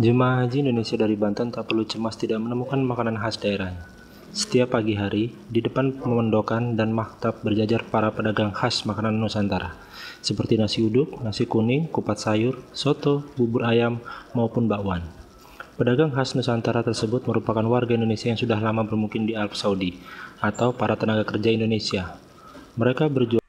Jemaah Haji Indonesia dari Banten tak perlu cemas tidak menemukan makanan khas daerahnya. Setiap pagi hari, di depan pemendokan dan maktab berjajar para pedagang khas makanan Nusantara, seperti nasi uduk, nasi kuning, kupat sayur, soto, bubur ayam, maupun bakwan. Pedagang khas Nusantara tersebut merupakan warga Indonesia yang sudah lama bermukim di Arab Saudi, atau para tenaga kerja Indonesia. Mereka berjualan.